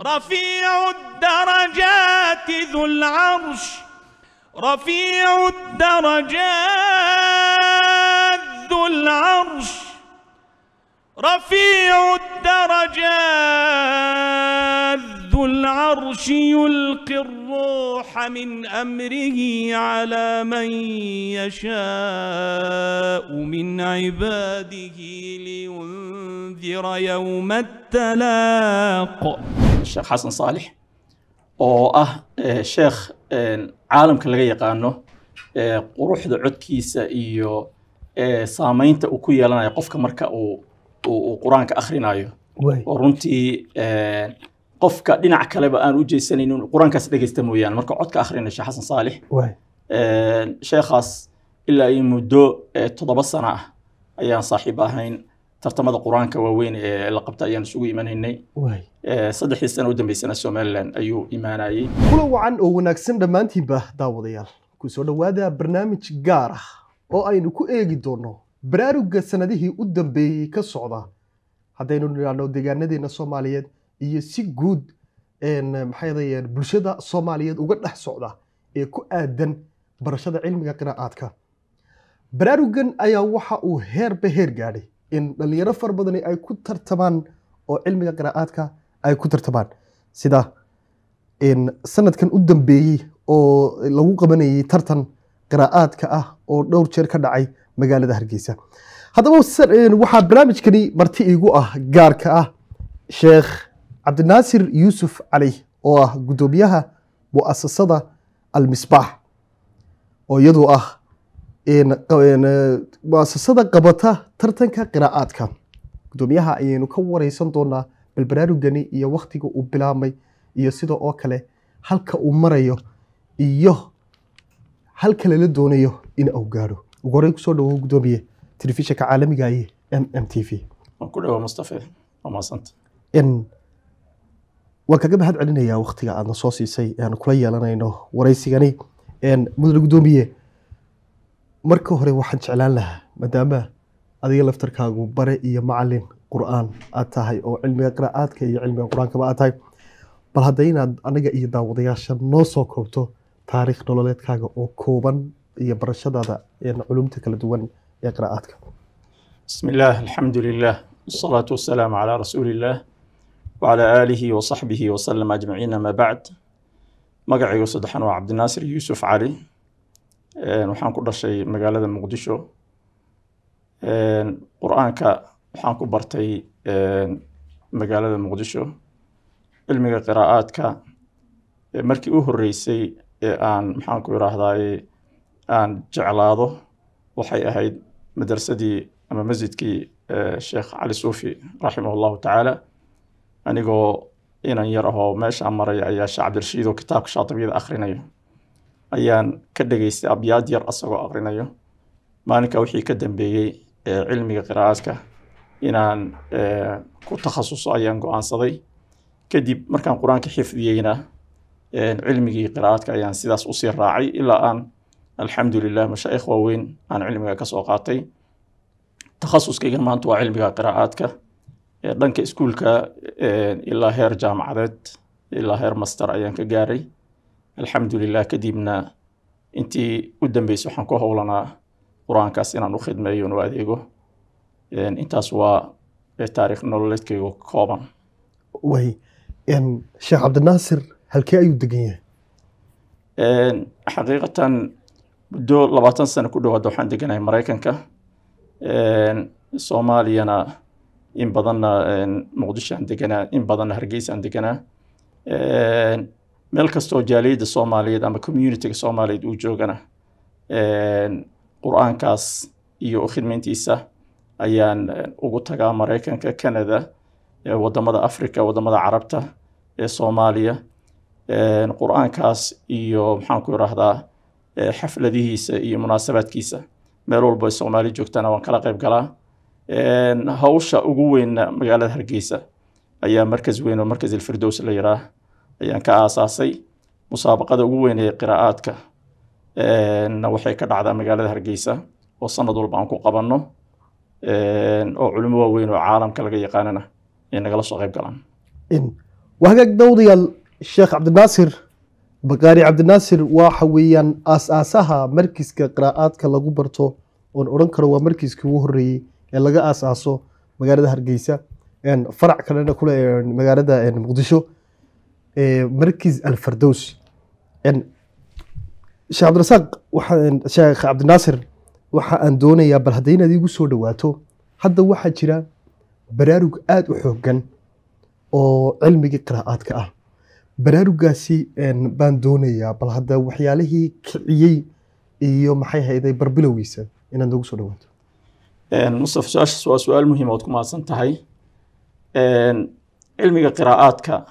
رفيع الدرجات ذو العرش رفيع الدرجات ذو العرش رفيع الدرجات ذو العرش يلقي الروح من أمره على من يشاء من عباده لينذر يوم التلاق الشيخ حسن صالح أو أه, آه، شيخ آه، عالم كل غي قانو قروح آه، ذو عد كيسا إيو سامين تأكوية لنا يقفك مركا وقرآنك أخرين آيو ورنتي qofka dhinac kaleba aan u jeysanayn in qur-aankaas dhegeysta mooyaane marka codka akhrina sheekh xasan saalix sheekhaas ilaa iyo muddo toddoba sano ah ayaan saaxiib ahayn tartamada qur-aanka waaweyn ee la qabta ayaan isugu imanaynay saddexdii sano u dambeysana somalilan ayuu imaanayey kulan wacan oo wanaagsan dhammaantiinba daawadayaal ku soo dhowaada barnaamij gaar ah oo aynu ku eegi doono baraaruga sanadihii u dambeeyey ka socda haddaynu nidhaahno deegaanadeena soomaaliyeed iyo si guud maxay bulshada soomaaliyeed uga dhex socda ee ku aadan barashada cilmiga qiraa'aadka baraarugan ayaa waxa uu heerba heer gaadhay in dhallinyaro fara badani ay ku tartamaan oo cilmiga qiraa'aadka ay ku tartamaan sida sanadkan u dambeeyey oo lagu qabanayay tartan qiraa'aadka ah oo dhowr jeer ka dhacay magaalada hargeysa hadaba waxaa barnaamijkani marti iigu ah gaarka ah sheekh cabdinaasir yuusuf cali oo ah guddoomiyaha mu'asasada almisbaax oo iyadu ah muasasada qabata tartanka qiraa'aadka guddoomiyaha ayaynu ka wareysan doonaa balbaraarugani iyo wakhtiga uu bilaabmay iyo sida oo kale halka uu marayo iyo halka lala doonayo in uu gaadho ugu horey kusoo dhawow guddoomiye telefishinka caalamiga ahi m m t v waan kaga mahad celinayaa waktiga aadna soo siisay eanu kula yeelanayno waraysigani mudane guddoomiye marka hore waxaan jeclaan lahaa maadaama adiga laftarkaagu bare iyo macalin qur-aan aad tahay oo cilmiga qiraacaadka iyo cilmiga qur-aankaba aad tahay bal hadda inaad anaga iyo daawadayaasha noo soo koobto taariikh nololeedkaaga oo kooban iyo barashadaada culumta kala duwan ee qiraacaadka bismi illaah alxamdu lilah wasalaatu wasalaamu calaa rasuuli illaah wcalaa aalihi wa saxbihi wasalam ajmaciin ama bacd magacaygu saddexan waa cabdinaasir yuusuf cali waxaan ku dhashay magaalada muqdisho qur-aanka waxaan ku bartay magaalada muqdisho cilmiga qiraa'aadka markii u horeysay ee aan maxaanku iraahdaaye aan jeclaado waxay ahayd madrasadii ama masjidkii sheekh cali suufi raximah llahu tacaala anigoo inan yar ahoo meeshaan maray ayaa sheekh cabdirashiidoo kitaabka shaatibiyada akhrinayo ayaan ka dhegeystay abyaad yar asagoo akhrinayo maalinka wixii ka dambeeyey ee cilmiga qiraa'aadka inaan eh, ku takhasuso ayaan go-aansaday kadib markaan qur-aanka xifdiyeyna eh, cilmigii qiraa'aadka ayaan sidaas usii raacay ilaa aan alxamdulilah mashaa'ikh waaweyn aan cilmiga kasoo qaatay takhasuskaygan maanta waa cilmiga qiraa'aadka dhanka iskuulka ilaa heer jaamacadeed ilaa heer master ayaan ka gaaray alxamdulilah kadibna intii u dambeysay waxaan ku howlanaa qur-aankaas inaan u khidmeeyo nu adeego intaas waa taariikh nololeedkaygu kooban way sheekh cabdinaasir halkee ayuu degan yahay xaqiiqatan muddo labaatan sano ku dhowaada waxaan deganahay maraykanka soomaaliyana in badanna eh, muqdisho aan deganaa in badanna hargeysa aan deganaa eh, meel kastoo jaaliyadda soomaaliyeed ama communityga soomaaliyeed uu joogana eh, qur-aankaas iyo khidmeyntiisa ayaan ugu tagaa maraykanka canada wadamada africa wadamada carabta ee soomaaliya qur-aankaas iyo maxaan ku irahdaa xafladihiisa iyo munaasabaadkiisa meel walba ay soomaali joogtana waan kala qayb galaa hawsha ugu weynna magaalada hargeysa ayaa markas weyn oo markas ilfirdows la yiraah ayaan ka aasaasay musaabaqada ugu weyn ee qiraa'aadka waxay ka dhacdaa magaalada hargeysa oo sanad walba aan ku qabanno oo culimo waaweyn oo caalamka laga yaqaanana ay nagala soo qayb galaan wahagaag dowdayaal sheekh cabdinaasir bakaari cabdinaasir waxa weeyaan aas-aasaha markiska qiraa'aadka lagu barto oon odhan karo waa markiiskii ugu horreeyey ee laga aasaaso magaalada hargeysa farac kalena kule magaalada muqdisho markiz alfardows sheekh cabdirasaaq sheekh cabdinaasir waxa aan doonayaa bal hadda inaad iigu soo dhawaato hadda waxaa jira baraarug aada u xoogan oo cilmigii qiraa'aadka ah baraarugaasi baan doonayaa bal hadda waxyaalihii kiciyey iyo maxay hayday barbilowgiisa inaad nagu soo dhawaato mustafa jaashis waa su-aal muhiima oad ku mahadsan tahay cilmiga qiraa'aadka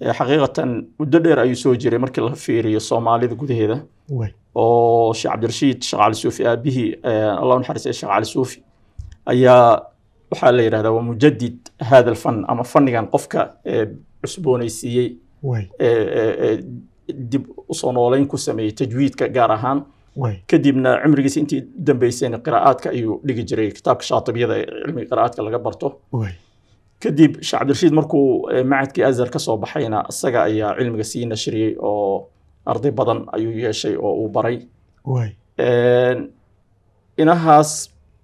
xaqiiqatan muddo dheer ayuu soo jiray markii la fiiriyo soomaalida gudaheeda oo sheekh cabdirashiid sheekh cali suufi aabihii allah u naxariistay sheekh cali suufi ayaa waxaa la yidhahdaa waa mujadid hada alfan ama fannigan qofka cusboonaysiiyey dib usoo nooleyn ku sameeyey tajwiidka gaar ahaan kadibna cimrigiisa intii dambeysayna qiraa'aadka ayuu dhigi jiray kitaabka shaatibiyada ee cilmiga qiraa'aadka laga barto kadib sheekh cabdirashiid markuu eh, macadkii azhar ka soo baxayna isaga ayaa cilmiga sii nashriyey oo arday badan ayuu yeeshay oo uu baray inahaas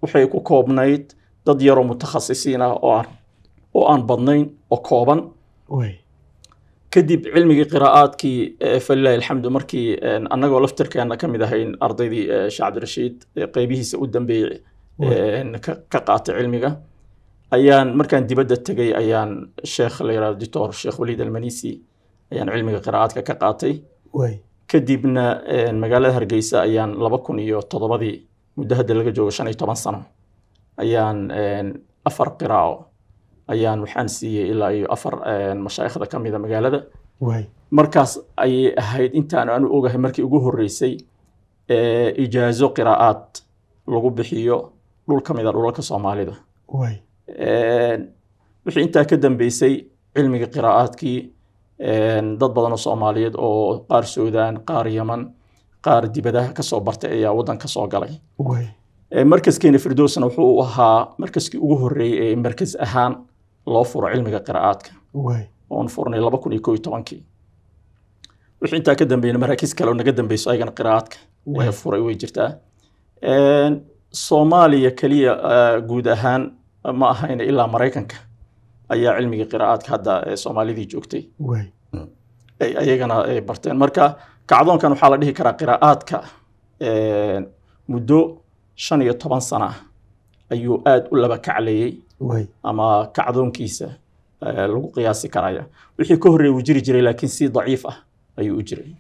waxay ku koobnayd dad yaroo mutakhasisiin ah oo oo aan badnayn oo kooban kadib cilmigii qiraa'aadkii falilahi alxamdu markii annagoo laftirkeenna ka mid ahayn ardaydii sheekh cabdirashiid qeybihiisa u dambeeyey ka qaatay cilmiga ayaan markaan dibadda tegay ayaan sheekh la yihahdo doctor sheekh waliid almanisi ayaan cilmiga qiraa'aadka ka qaatay kadibna magaalada hargeysa ayaan laba kun iyo todobadii muddo hadda laga joogo shan iyo toban sano ayaan afar qiraa'o ayaan waxaan siiyey ilaa iyo afar mashaaikhda ka mida magaalada markaas ayay ahayd intaan aanu ogahay markii ugu horreysay ijaazo qiraa'aad lagu bixiyo dhul ka mid a dhulalka soomaalida wixii intaa ka dambeysay cilmiga qiraa'aadkii dad badan oo soomaaliyeed oo qaar suudaan qaar yaman qaar dibadaha kasoo bartay ayaa waddanka soo galay markaskeena firdowsna wuxuu ahaa markaskii ugu horreeyey ee markas ahaan loo furo cilmiga qira'aadka oon furnay laba kun iyo ko iyo tobankii wixii intaa ka dambeeyna maraakiis kale oo naga dambeyso ayagana qira'aadka ee furay way jirtaa soomaaliya keliya guud ahaan ma ahayna ilaa maraykanka ayaa cilmigii qira'aadka hadda ee soomaalidii joogtay mm. ay ayagana ay barteen marka kacdoonkan waxaa la dhihi karaa qira'aadka muddo shan iyo toban sana ah. ayuu aada u laba kacleeyey ama kacdoonkiisa lagu qiyaasi karaya wixii ka horreey wuu jiri jiray laakiin si daciif ah ayuu u jiray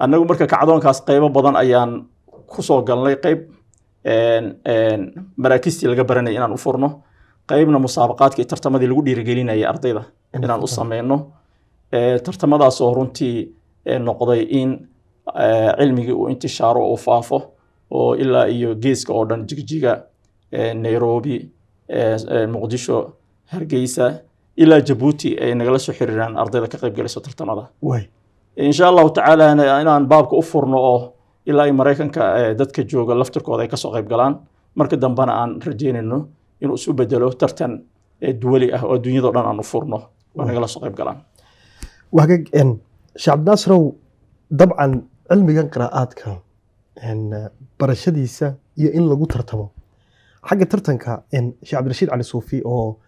annagu marka kacdoonkaas qaybo badan ayaan kusoo galnay qayb maraakistii laga baranayay inaan u furno qaybna musaabaqaadkii tartamadii lagu dhiirigelinayay ardayda inaan u sameyno tartamadaasoo runtii noqday in cilmigii uu intishaaro uu faafo oo ilaa iyo geeska oo dhan jigjiga nairobi muqdisho hargeysa ilaa jabuuti ay nagala soo xiriiraan ardayda ka qayb galayso tartamada insha allahu tacaala inaan baabka u furno oo ilaa ay maraykanka dadka jooga laftirkooda ay kasoo qayb galaan marka dambena aan rajeynayno inuu isu bedelo tartan duwali ah oo adduunyadao dhan aan u furno oo nagala soo qayb galaan wagag shacab naasrow dabcan cilmigan qiraa'aadka barashadiisa iyo in lagu tartamo xagga tartanka sheekh cabdirashiid cali suufi oo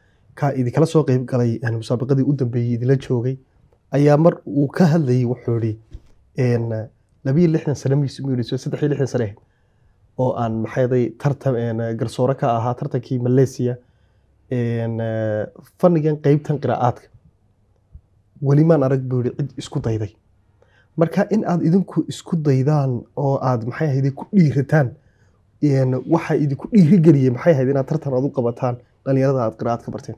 idinkala soo qeyb galay musaabaqadii u dambeeyey idinla joogay ayaa mar uu ka hadlayay wuxuu ihi labiyo lixdan sane miyuuhi lixdan sane oo aan maxayday tartan garsoore ka ahaa tartankii Malaysia fannigan qeybtan qiraa'aadka weli maan arag buu yidhi cid isku dayday marka in aad idinku isku daydaan oo aad maxay ahayd ku dhiirataan waxaa idinku dhiirigeliyey maxay ahayd inaad tartan aad u qabataan dhalinyarada aad qiraa'ad ka barteen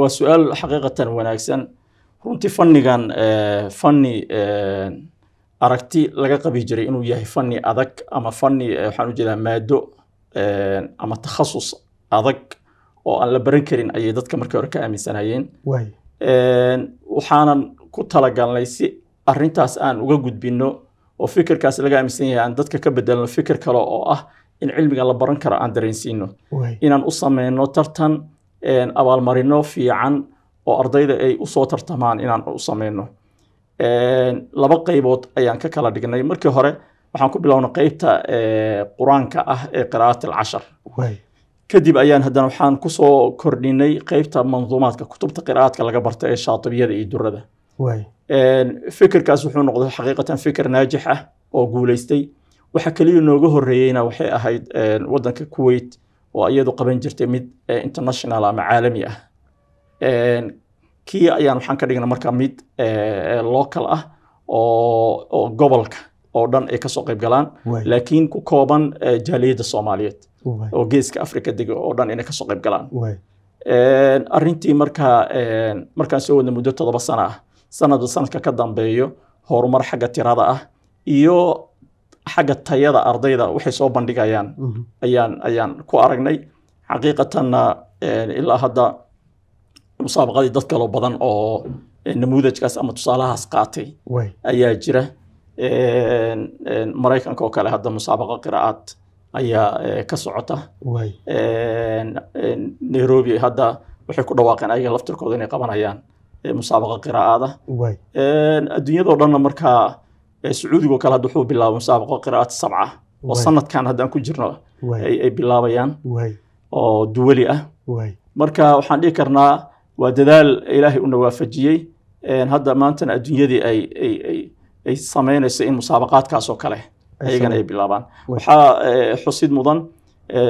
waa su-aal xaqiiqatan wanaagsan runtii fannigan fanni aragti laga qabi jiray inuu yahay fanni adag ama fanni waxaan u jeedaa maado ama takhasus adag oo aan la baran karin ayay dadka markii hore ka aaminsanayeen waxaanan ku talagalnay si arintaas aan uga gudbino oo fikirkaas laga aaminsan yahay aan dadka ka bedelno fikir kale oo ah in cilmiga la baran karo aan dareensiino inaan u sameyno tartan abaalmarino fiican oo ardayda ay usoo tartamaan inaan u sameyno laba qeybood ayaan ka kala dhignay markii hore waxaan ku bilowna qeybta qur-aanka ah ee qira'aat alcashar kadib ayaan haddana waxaan kusoo kordhinay qeybta manduumaadka kutubta qira'aadka laga barta ee shaatibiyada iyo durada fikirkaas wuxuu noqday xaqiiqatan fikir naajix ah oo guuleystay waxa keliya nooga horeeyeyna waxay ahayd wadanka kuwait oo iyadu qaban jirtay mid e, international ama caalami ah kii ayaan waxaan ka dhigna markaa mid e, e, local ah oo gobolka oo dhan ay kasoo qayb galaan laakiin ku kooban jaaliyadda soomaaliyeed oo geeska africa dega oo dhan inay kasoo qayb galaan arrintii markaa markaan soo wadna muddo todoba sana ah sanadba sanadka ka dambeeyo horumar xagga tirada ah iyo xagga tayada ardayda waxay soo bandhigayaan mm-hmm. ayaan ayaan ku aragnay xaqiiqatanna ilaa hadda musaabaqadii dad kaloo badan oo namuudajkaas ama tusaalahaas qaatay ayaa jira maraykanka oo kale hadda musaabaqo aad ayaa ka socota nairobi hadda waxay ku dhawaaqeen ayaga laftirkooda inay qabanayaan musaabaqa qiraa'ada adduunyadoo dhanna markaa sacuudigo kale hadda wuxuu bilaabay musaabaqa qiraa'at sabca oo sanadkan haddaan ku jirno ay bilaabayaan oo duwali ah marka waxaan dhihi karnaa waa dadaal ilaahay una waafajiyey hadda maantana adduunyadii ay ay samaynayso in musaabaqaadkaasoo kale ayagana ay bilaabaan waxaa xusid mudan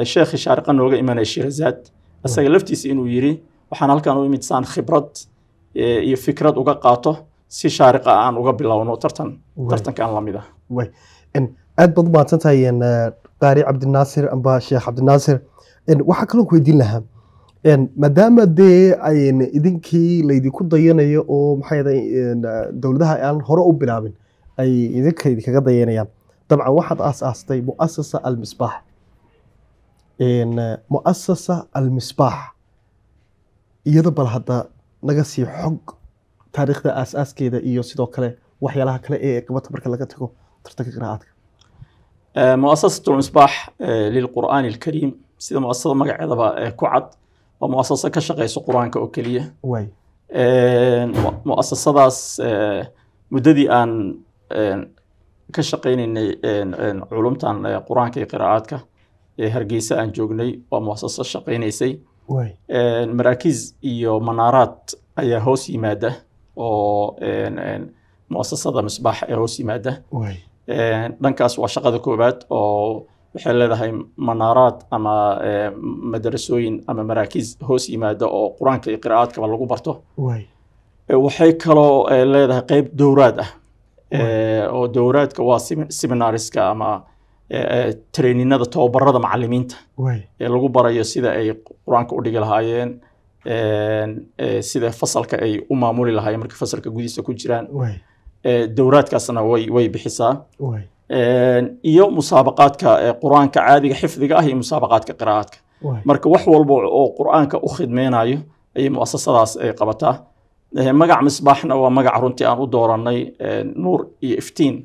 sheekhi shaariqa nooga imanaya shirazaad isaga laftiisa inuu yiri waxaan halkan u imid saan khibrad iyo fikrad uga qaato si shaariqa aan uga bilowno tartan tartankan lamid ah aad baad umahadsan tahay qaari cabdinaasir amba sheekh cabdinaasir waxaa kaloo ku weydiin lahaa maadaama dee ayn idinkii laydinku dayanayo oo maxaa dowladaha aan hore u bilaabin ay idinka idinkaga dayanayaan dabcan waxaad aasaastay muasasa almisbaax muasasa almisbaax iyada bal hadda naga sii xog taarikhda aasaaskeeda iyo sidoo kale waxyaalaha kale ee qabata marka laga tago tartanka qiraa'aadka muasasatu misbaax lilqur'aani alkariim sida muasasada magaceedaba ku cad waa muasasa ka shaqeysa qur-aanka oo keliya muasasadaas muddadii aan ka shaqeynaynay culumtan qur-aanka iyo qiraa'aadka ee hargeysa aan joognay waa muasaso shaqeynaysay maraakiiz iyo manaaraad ayaa hoos yimaada oo muasasada misbaax ee hoos yimaada dhankaas waa shaqada koowaad oo waxay leedahay manaaraad ama madarasooyin ama maraakiiz hoos yimaada oo qur-aanka iyo qira'aadkaba lagu barto e, waxay kaloo e, leedahay qeyb dowraad ah e, oo dowraadka waa seminariska ama traininada tababarada macalimiinta ee lagu barayo sida ay qur-aanka u dhigi lahaayeen sida fasalka ay u maamuli lahaayeen markay fasalka gudihiisa ku jiraan dowraadkaasna way way bixisaa iyo musaabaqaadka qur-aanka caadiga xifdiga ah iyo musaabaqaadka qiraa'aadka marka wax walba oo qur-aanka u khidmeynayo ayay muasasadaas ay qabataa magac misbaaxna waa magac runtii aan u dooranay nuur iyo iftiin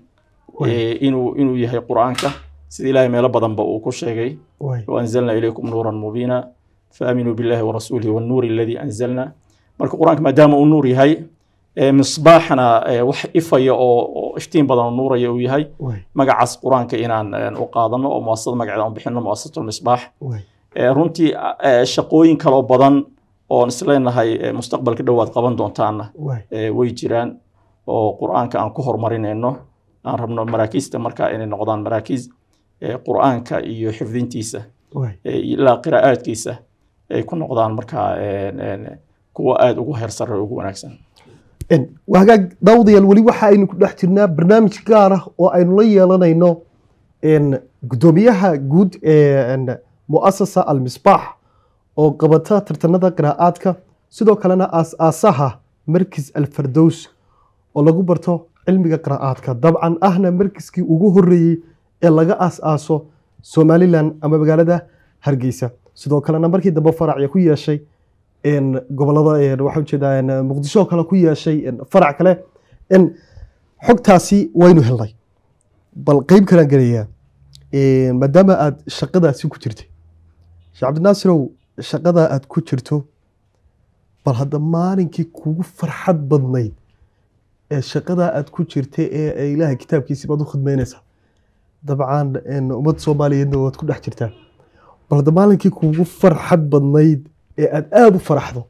inuu inuu yahay qur-aanka sida ilahay meelo badanba uu ku sheegay o anzalna ilaykum nuura mubiina faaminuu billahi warasuulihi wnuuri aladii anzalna marka qur-aanka maadaama uu nuur yahay misbaaxna wax ifaya oo iftiin badan oo nuuraya uu yahay magacaas qur-aanka inaan u qaadano oo muasasada magaceeda u bixino muasasatusmisbaax runtii shaqooyin kaloo badan oon isleenahay mustaqbalka dhowaad qaban doontaana way jiraan oo qur-aanka aan ku horumarinayno aan rabno maraakiista markaa inay noqdaan maraakiis qur-aanka iyo xifdintiisa ilaa qira'aadkiisa ay ku noqdaan markaa kuwa aada ugu heersare ugu wanaagsan hagaag daawadayaal weli waxa aynu ku dhex jirnaa barnaamij gaar ah oo aynu la yeelanayno guddoomiyaha guud ee muasasa almisbaax oo qabata tartanada qiraa'aadka sidoo kalena aas-aasaha markis alfardows oo lagu barto cilmiga qiraa'aadka dabcan ahna markiskii ugu horreeyey ee laga aas-aaso somalilan ama magaalada hargeysa sidoo kale nambarkii dambe faracya ku yeeshay gobolada waxaa muqdisho kale ku yeeshay farac kale xogtaasi waynu helnay bal qeyb kalaan gelayaa maadaama aad shaqadaasi ku jirtay shee cabdinaasirow shaqadaa aad ku jirto bal hadda maalinkii kugu farxad badnayd ee shaqada aad ku jirtay ee ilaahay kitaabkiisibaad u khidmeyneysaa dabcaan ummadda soomaaliyeedna waad ku dhex jirtaa balda maalinkii kugu farxad badnayd ee aad aada u faraxdo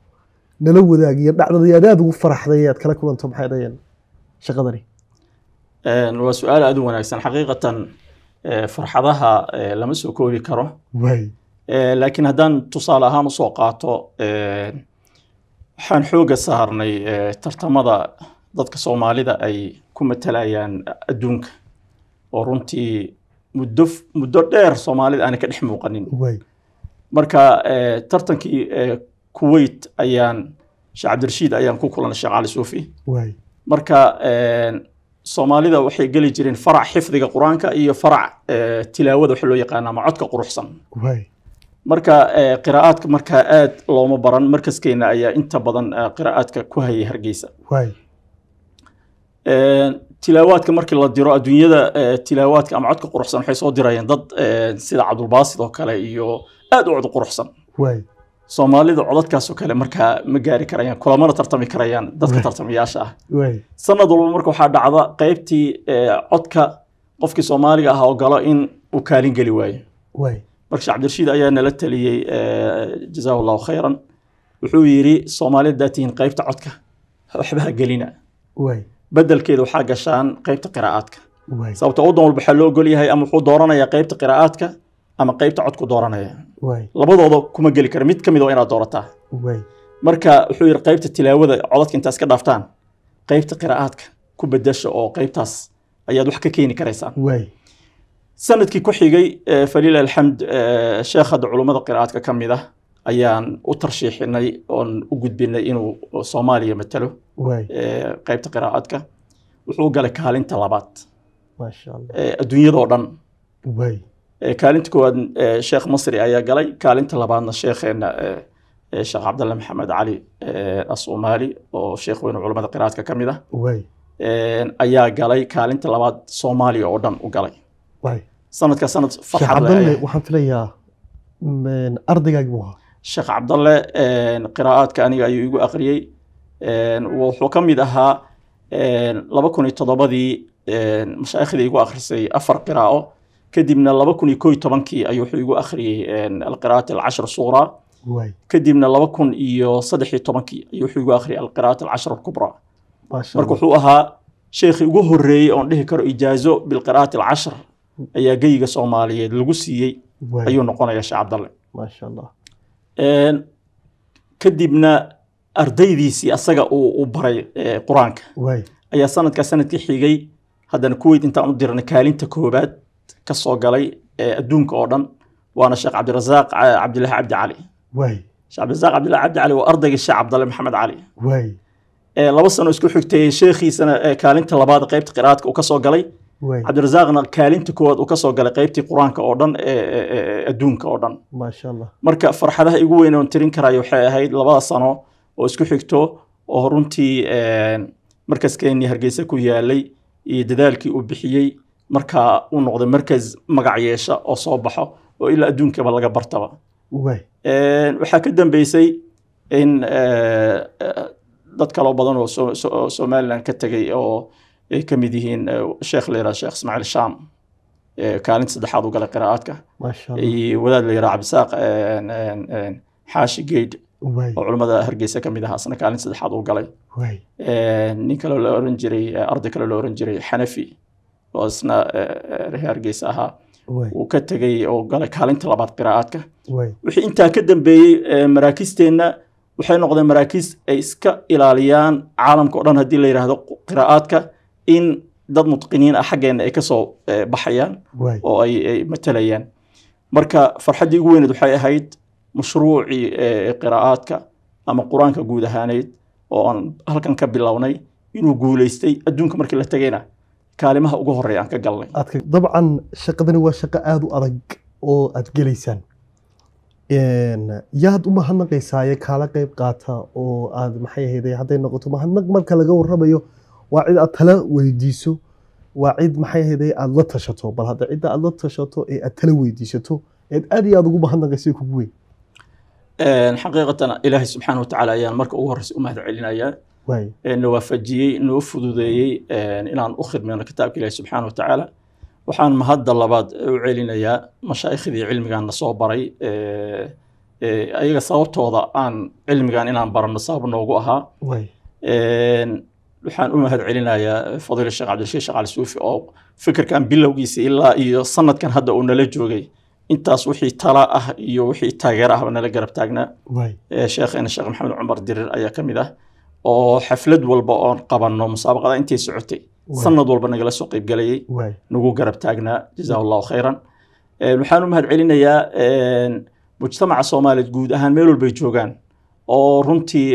nala wadaag iyo dhacdadii aad aada ugu faraxday aad kala kulanto maxay dhahayaan shaqadani waa su-aal aada u wanaagsan xaqiiqatan farxadaha lama soo koobi karo laakiin haddaan tusaale ahaan usoo qaato waxaan xooga saarnay tartamada dadka soomaalida ay ku matalayaan adduunka oo runtii muddo muddo dheer soomaalida aanay ka dhex muuqanin marka eh, tartankii eh, kuwait ayaan sheekh cabdirashiid ayaan ku kulanay sheekh cali suufi marka eh, soomaalida waxay geli jireen farac xifdiga qur-aanka iyo farac tilaawada waxa loo yaqaana ama codka quruxsan marka qiraa'aadka markaa aad looma baran markaskeenna ayaa inta badan qiraa'aadka ku hayay hargeysa tilaawaadka markii la diro adduunyada eh, tilaawaadka ama codka quruxsan waxay soo dirayeen dad eh, sida cabdulbaasid oo kale iyo aad u cod quruxsan soomaalida codadkaasoo kale markaa ma gaari karayaan kulamana tartami karayaan dadka tartamayaasha ah sanad walba marka waxaa dhacda qeybtii eh, codka qofkii soomaaliga ahaa oo galo in uu kaalin geli waayo marka sheekh cabdirashiid ayaa nala taliyey jazaahu allahu khayran wuxuu yidhi soomaalida daa qeybta codka waxbaha gelina bedelkeeda waxaa gashaan qaybta qiraa'aadka sababto waddan walba waxaa loo ogol ama wuxuu dooranaya qeybta qiraa'aadka ama qeybta codku dooranaya labadooda kuma geli kara mid ka mid waa inaad doorataa marka wuxuu yidhi qeybta tilaawada codadka intaa iska dhaaftaan qeybta qiraa'aadka ku bedasha oo qeybtaas ayaad wax ka keeni karaysaan sanadkii ku xigay faliil alxamd sheekh culummada qiraa'aadka ka mid ah ayaan u tarshiixinay oon u gudbinay inuu soomaaliya matalo Eh, qaybta qiraacadka wuxuu galay kaalinta labaad eh, adduunyadao dhan eh, kaalinta koowaad sheekh masri ayaa galay kaalinta labaadna sheekheena sheekh cabdalle maxamed cali asoomaali oo sheekh weyne culamada qiraadka ka mid ah ayaa galay kaalinta labaad soomaaliya oo dhan u galay sanadka sanad farxadwaxaan filayaa mm, ardaygaagi buu ahaa sheekh cabdalle qiraa'aadka aniga ayuu igu aqriyey wuxuu ka mid ahaa laba kun iyo toddobadii mashaaikhdii igu akhrisay afar qiraa'o kadibna laba kun iyo koo iyo tobankii ayuu wuxuu igu akhriyey alqiraa'at alcashar suura kadibna laba kun iyo saddex iyo tobankii ayuu wuxuu igu akhriyey alqiraa'at alcashar alkubra marka wuxuu ahaa sheekhi ugu horeeyey oon dhihi karo ijaazo bilqiraa'at alcashar ayaa geyiga soomaaliyeed lagu siiyey ayuu noqonaya sheekh cabdalle kadibna ardaydiisii asaga uu baray qur-aanka ayaa sanadkaa sanadkii xigay haddana kuweyt intaan u dirnay kaalinta koobaad ka soo galay adduunka oo dhan waana sheekh cabdirasaaq cabdilaahi cabdicali cali sheekh cabdirasaaq cabdillahi cabdi cali waa ardaygii sheekh cabdalle maxamed cali laba sano isku xigtay sheekhiisana kaalinta labaad qeybta qiraadka uu ka galay cabdirasaaqna kaalinta koowaad uu kasoo galay qeybtii qur-aanka oo dhan adduunka oo dhan marka farxadaha igu weyn oon tirin karayo waxay ahayd labada sano oo isku xigto oo runtii eh, markas kenya hargeysa ku yaalay iyo dadaalkii uu bixiyey markaa uu noqday markas magac yeesha oo soo baxo oo ilaa adduunkaba laga bartaba eh, waxaa ka dambeysay in eh, dad kaloo badan oo somalilan ka tegay oo ay ka mid yihiin sheekh la yihah sheekh ismaaciil sham kaalinta saddexaad u galay qiraa'aadka iyo wadaad la yihah cabdisaaq xaashi geyd oo culimmada hargeysa ka mid ahaa asna kaalin saddexaad uu galay nin kale la oran jiray arday kale la oran jiray xanafi oo isna reer hargeysa ahaa uu ka tegay oo galay kaalinta labaad qiraa'aadka wixii intaa ka dambeeyey maraakiisteenna waxay noqdeen maraakiis ay iska ilaaliyaan caalamka o dhan haddii la yidhaahdo qiraa'aadka in dad mutqiniin ah xaggeenna ay kasoo baxayaan oo ay matalayaan marka farxaddii ugu weyneed waxay ahayd mashruucii qiraa'aadka ama qur-aanka guud ahaaneyd oo aan halkan ka bilownay inuu guuleystay adduunka markii la tegayna kaalimaha ugu horeeya aan ka galnay dabcan shaqadani waa shaqo aada u adag oo aad gelaysaan yaad u mahadnaqaysaa ee kaala qayb qaata oo aad maxay ahayd hadday noqoto mahadnaq marka laga warramayo waa cid aad tala weydiiso waa cid maxay ahayd aad la tashato bal hadda cidda aad la tashato ee aad tala weydiisato eed aad iyo aad ugu mahadnaqaysa kugu weyn xaqiiqatan ilaahay subxaana watacaala ayaan marka ugu horreysa u mahad celinayaa na waafajiyey noo fududeeyey inaan u khidmayno kitaabka ilaahay subxaana watacaala waxaan mahadda labaad u celinayaa mashaaikhdii cilmigaanna soo baray ayaga sababtooda aan cilmigan inaan barano sabab noogu ahaa waxaan u mahad celinayaa fadiila sheekh cabdilshiir sheekh cali suufi oo fikirkan bilowgiisa ilaa iyo sanadkan hadda uu nala joogay intaas wixii tala ah iyo wixii taageer ahba nala garab taagnaa sheekhena sheekh maxamed cumar dirir ayaa ka mid ah oo xaflad walba oon qabanno musaabaqada intay socotay sanad walba nagala soo qaybgalayay nagu garab taagnaa jazah allahu khayran waxaan u mahad celinayaa mujtamaca soomaaliyeed guud ahaan meel walbay joogaan oo runtii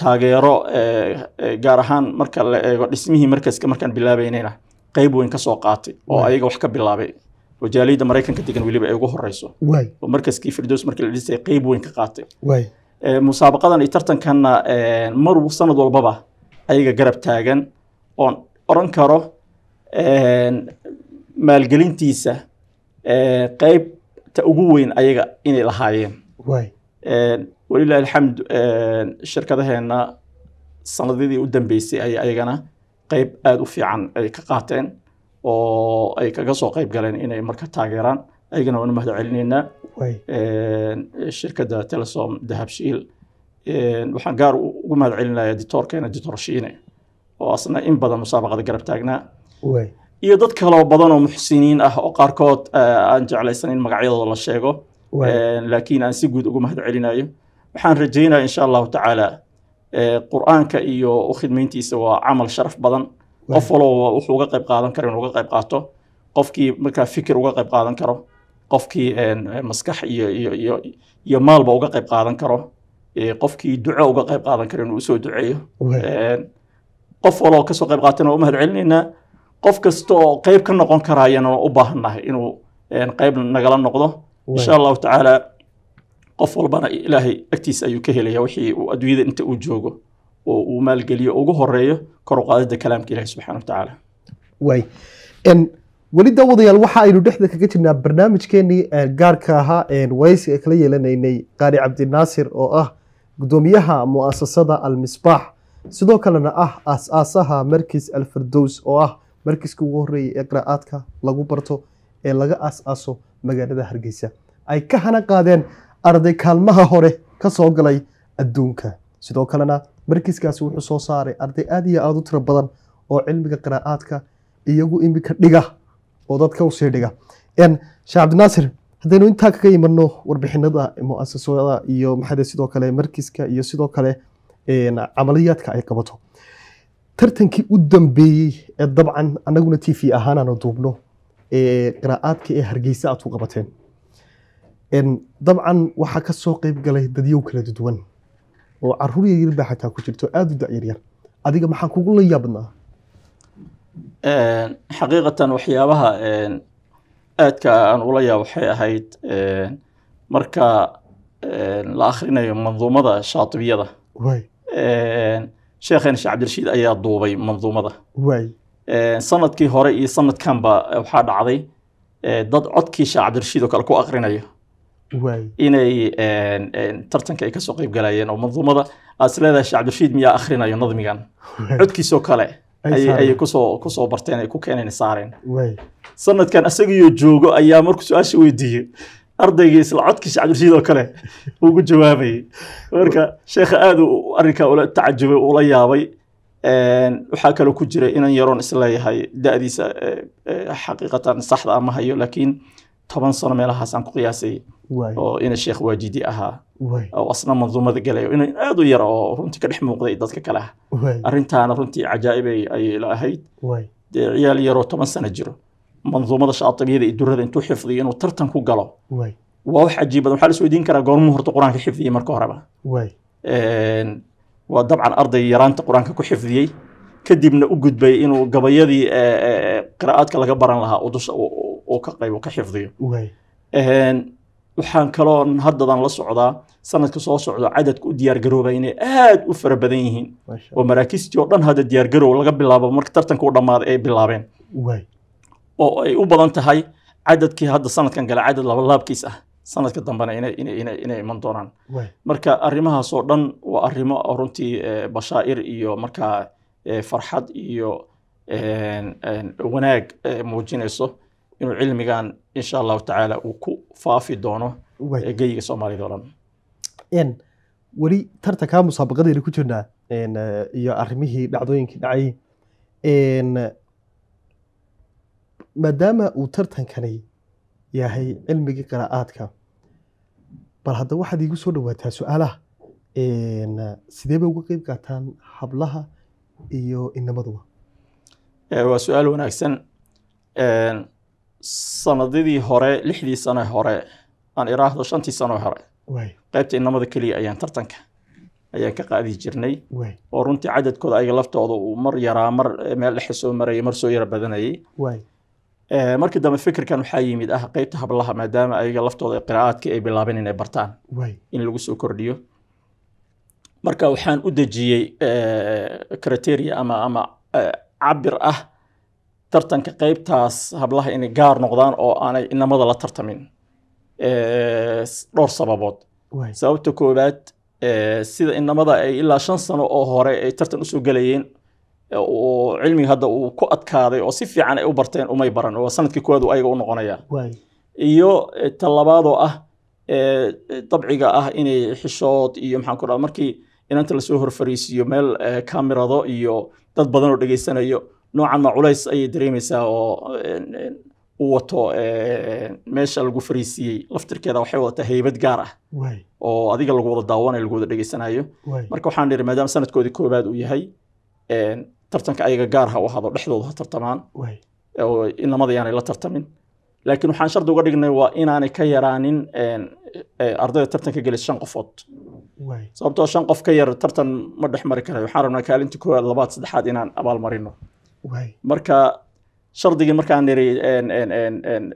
taageero gaar ahaan marka la eego dhismihii markaska markaan bilaabaynayna qeyb weyn ka soo qaatay oo ayaga wax ka bilaabay oo maraykanka degan weliba ay ugu horeyso oo markaskii firdows markii la dhisay qeyb weyn ka qaatay musaabaqadan iyo tartankanna mar sanad walbaba ayaga garab taagan oon oran karo maalgelintiisa qeybta ugu weyn ayaga inay lahaayeen walilahi alxamdu shirkadaheena sanadadii u dambeysay ay ayagana qeyb aada u fiican ay ka qaateen oo ay kaga soo qayb galeen inay marka taageeraan ayagana waanu mahad celinaynaa shirkadda telesom dahabshiil waxaan gaar ugu mahad celinayaa ditoorkeena ditoor shiine oo asna in badan musaabaqada garab taagnaa iyo dad kaloo badan oo muxsiniin ah oo qaarkood e, aan in magacyadooda la sheego laakiin aan si guud ugu mahad celinayo waxaan rajaynaya insha allahu tacaala e, qur'aanka iyo u khidmayntiisa waa camal sharaf badan qof walba wuxuu uga qayb qaadan karo inuu uga qayb qaato qofkii markaa fikir uga qayb qaadan karo qofkii maskax iyo iyo iyo maalba uga qayb qaadan karo qofkii duco uga qayb qaadan karo inuu usoo duceeyo qof waloo kasoo qayb qaatana waa u mahad celinaynaa qof kasta oo qayb ka noqon karaayana waa u baahannahay inuu qayb nagala noqdo insha allahu tacaala qof walbana ilaahay agtiisa ayuu ka helaya wixii uu adduunyada inta uu joogo oo uu maalgeliyo ugu horeeyo kor u kalaamka ilahi subxana watacaala tacaala weli daawadayaal waxa aynu dhexda kaga jirnaa barnaamijkeenii e, gaarka ahaa waysiga kala yeelanaynay qaari cabdinaasir oo ah gudoomiyaha mu'asasada almisbaax sidoo kalena ah aasaasaha markis alfardows oo ah markiska ugu horeeyay ee qiraa'aadka lagu barto ee laga aas-aaso magaalada hargeysa ay ka hana qaadeen arday kaalmaha hore ka soo galay adduunka sidoo kalena markiiskaasi wuxuu soo saaray arday aad iyo aada u tiro badan oo cilmiga qiraa'aadka iyagu imika dhiga oo dadka usii dhiga sheekh cabdinaasir haddaynu intaa kaga imano warbixinada muasasada iyo maxaade sidoo kale markiiska iyo sidoo kale camaliyaadka ay qabato tartankii u dambeeyey ee dabcan anaguna t v ahaan aanu duubno qiraa'aadka ee hargeysa aad ku qabateen dabcan waxaa kasoo qeyb galay dadyow kala duwan oo caruur yaryar baa xataa ku jirto aada u dacyar-yar adiga maxaa kugu la yaabnaa xaqiiqatan waxyaabaha aadka aan ula yaab waxay ahayd marka la akhrinayo manduumada shaatibiyada sheekheen sheekh cabdirashiid ayaa duubay manduumada sanadkii hore iyo sanadkanba waxaa dhacday dad codkii sheekh cabdirashiid oo kale ku akrinayo inay tartanka ay kasoo qeyb galayeen oo manduumada aad leedahay sheekh miyaa akhrinayo nadmigan codkiisoo kale ayay kusoo kusoo barteen ay ku keeneen saareen sanadkan asagiyo joogo ayaa markuu su-aasha weydiiyey ardaygii isla codkii sheekh oo kale ugu jawaabayay marka sheekha aada u arrinkaa ula tacajubay ula yaabay waxaa kaloo ku jira inan yaroon isleeyahay da-diisa xaqiiqatan saxda ama hayo laakiin toban sano meelahaas aan ku qiyaasay oo ina sheekh waajidi ahaa oo asna manduumada galay ina aad u yar oo runtii ka dhex muuqday dadka kale ah arrintaana runtii cajaa'ib ay la ahayd dee ciyaal yaroo toban sano jiro manduumada shaatabiyada iyo durada intuu xifdiyo inuu tartan ku galo waa wax cajiib badan waxaa la isweydiin karaa goormuu horta qur-aanka xifdiyey marka horeba waa dabcan arday yaraanta qur-aanka ku xifdiyey kadibna u gudbay inuu gabayadii e, e, e, qiraa'aadka laga baran lahaa oo uu ka qaybo ka xifdiyo waxaan kaloon haddadan la socdaa sanadka soo socda cadadka u diyaargarooba inay aad u fara badan yihiin oo maraakiistii oo dhan hadda diyaargarow laga bilaabo marka tartanka u dhammaada ay bilaabeen oo ay u badan tahay cadadkii hadda sanadkan gale cadad labalaabkiis ah sanadka dambena inay iman doonaan marka arrimahaasoo dhan waa arrimo runtii eh, bashaa'ir iyo markaa eh, farxad iyo eh, wanaag muujinayso inuu cilmigan insha allahu tacaala uu ku faafi doono geyiga soomaalida odhan dhan weli tarta kaa musaabaqadayna ku jirnaa iyo arrimihii dhacdooyinkii dhacayay maadaama uu tartankani yahay cilmigii qiraa'aadka bal hadda waxaad iigu soo dhawaataa su-aalaha sideeba uga qeyb qaataan hablaha iyo inamaduba waa su-aal wanaagsan sanadadii hore lixdii sano hore aan iraahdo shantii sano hore qaybta inamada keliya ayaan tartanka ayaan ka qaadi jirnay oo runtii cadadkooda ayaga laftooda uu mar yaraa mar meel dhexe soo maray mar soo yara badanayay eh, markii dambe fikirkan waxaa yimid ah qaybta hablaha maadaama ayaga laftooda qiraa'aadka ay bilaabeen inay bartaan in lagu soo kordhiyo marka waxaan u dejiyey eh, criteria ama ama eh, cabir ah tartanka qeybtaas hablaha inay gaar noqdaan oo aanay inamada la tartamin dhowr sababood sababta koowaad sida inamada ay ilaa shan sano oo hore ay tartan usoo gelayeen oo cilmiga hadda uu ku adkaaday oo si fiican ay u barteen umay baran oo sanadkii koowaad ayaga u noqonaya iyo talabaadoo ah dabciga ah inay xishood iyo maxaan ku dhaha markii inanta lasoo horfariisiyo meel kamirado iyo dad badan oo dhegaysanayo noocan ma culays ayay dareemaysaa oo u wato meesha lagu fariisiiyey laftirkeeda waxay wadataa heybad gaar ah oo adiga lagu wada daawanayo lagu wada dhegeysanayo marka waxaan dhihi maadaama sanadkoodii koobaad uu yahay tartanka ayaga gaar ha u hado dhexdooda ha tartamaan lamada la tartamin laakiin waxaan shardi uga dhignay waa inaanay ka yaraanin e, ardayda tartanka gelis shan qofood sababtoo shan qof ka yar tartan ma dhex mari karayo waxaan rabnaa kaalintii koowaad labaad saddexaad inaan abaal marino marka shardigii markaan niri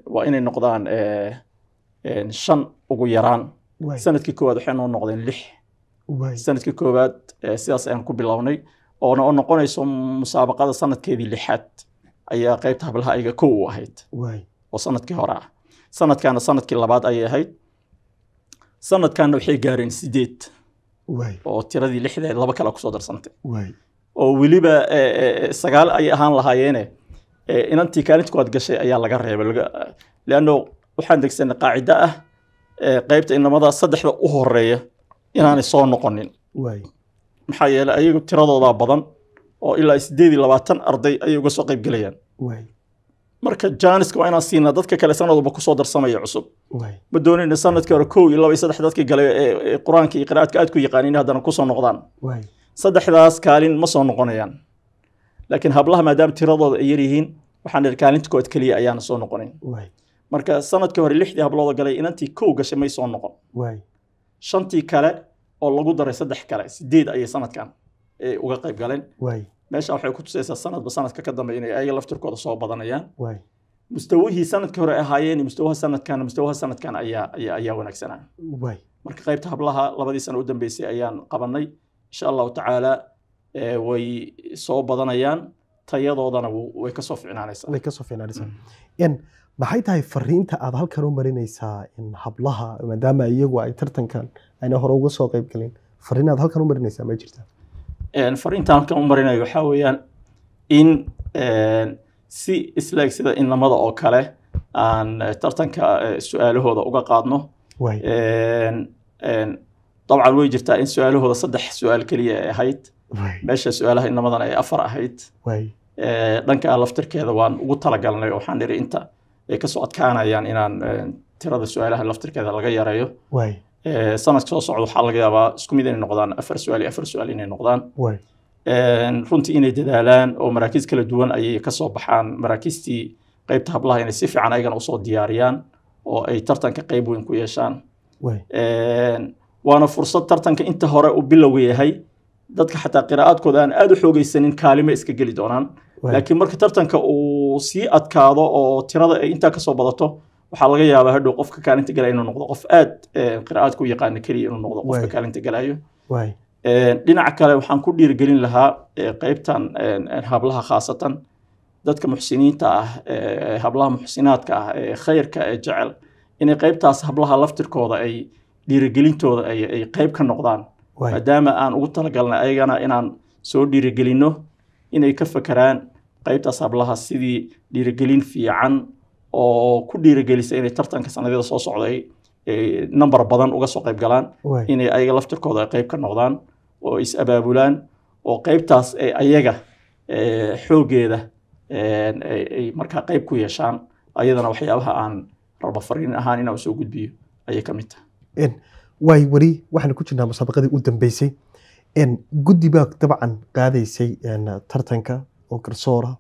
waa inay noqdaan eh, shan ugu yaraan sanadkii koowaad waxay noo noqdeen lix sanadkii koowaad eh, sidaas ayaan ku bilownay oona u noqonayso musaabaqada sanadkeedii lixaad ayaa qeybta hablaha ayga kow u ahayd oo sanadkii hore ah sanadkaana sanadkii labaad ayay ahayd sanadkaana waxay gaareen sideed oo tiradii lixdeed laba kale kusoo darsantay oo weliba eh, eh, sagaal ay ahaan lahaayeene eh, inantii kaalinta aad gashay ayaa laga reebay leanno waxaan degsanay qaacida ah qeybta inamada saddexda u horeeya inaanay soo noqonin maxaa yeele ayagu tiradoodaa badan oo ilaa sideed iyo labaatan arday ayay uga soo qeyb gelayaan marka janiska waa inaan siinaa dadka kale sanad kusoo darsamaya cusub ma doonayna sanadkii hore kow iyo laba iyo saddex dadkii galay ee qur-aanka iyo qiraadka aad ku yaqaanin haddana kusoo noqdaan saddexdaas kaalin ma soo noqonayaan laakiin hablaha maadaama tiradooda ay yaryihiin waxaan kaalintood keliya ayaana soo noqonayn marka sanadkii hore lixdii hablood galay inantii kow gashay may soo noqon shantii kale oo lagu daray saddex kale sideed ayay sanadkan uga qayb galeen meesha waxay ku tusaysaa sanadba sanadka ka dambeeya inay ayaga laftirkooda soo badanayaan mustawihii sanadkii hore ahaayeen mustawha sanadkan mustawaha sanadkan ayaa ayaa wanaagsanaa marka qaybta hablaha labadii sano u dambeysay ayaan qabanay insha allahu tacaala way soo badanayaan tayadoodana way kasoo ficnaanaysaa kasoo ficnaanaysaa mm. maxay tahay fariinta aad halkan u marinaysaa hablaha maadaama iyagu ay tartankan ayna hore uga soo qayb galin fariin aad halkan u marinaysaa ma jirtaa fariintaan halkan u marinayo waxaa weeyaan in si isleeg sida inlamada oo kale aan eh, tartanka eh, su-aalahooda uga qaadno dabcan way jirtaa in su-aalahooda saddex su-aal keliya ay ahayd meesha su-aalaha inamadan ay afar ahayd dhanka laftirkeeda waan ugu talagalnay waxaan iri inta ay kasoo adkaanayaan inaan tirada su-aalaha laftirkeeda laga yareeyo sanadka soo socda waxaa laga yaabaa isku mid inay noqdaan afar su-aal iyo afar su-aal inay noqdaan runtii inay dadaalaan oo maraakiis kala duwan ayay kasoo baxaan maraakiistii qaybta hablaha inay si fiican ayagana usoo diyaariyaan oo ay tartanka qayb weyn ku yeeshaan waana fursad tartanka inta hore uu bilowga yahay dadka xataa qiraa'aadkooda aan aad u xoogeysanin kaalimo iska geli doonaan laakiin marka tartanka uu sii adkaado oo tirada ay intaa kasoo badato waxaa laga yaabaa hadhow qofka kaalinta galaya inuu noqdo qof aad eh, qiraa'aadka u yaqaana keliya inuu noqdo qofka kaalinta galayo eh, dhinaca kale waxaan ku dhiirgelin lahaa eh, qaybtan hablaha khaasatan dadka muxsiniinta ah hablaha muxsinaadka ah ee khayrka ee jecel inay qaybtaas hablaha laftirkooda ay dhiirigelintooda ay qayb ka noqdaan maadaama aan ugu talagalnay ayagana inaan soo dhiirigelinno inay ka fakeraan qaybtaas hablaha sidii dhiirigelin fiican oo ku dhiirigelisa inay tartanka sanadyada soo socday number badan uga soo qayb galaan inay ayaga laftirkooda ay qeyb ka noqdaan oo is abaabulaan oo qaybtaas ay ayaga xooggeeda ay markaa qayb ku yeeshaan ayadana waxyaabaha aan rabafariin ahaan inaan usoo gudbiyo ayay ka mid tahay way weli waxaan ku jirnaa musaabaqadii u dambeysay guddi baa dabcan qaadaysay tartanka oo garsoora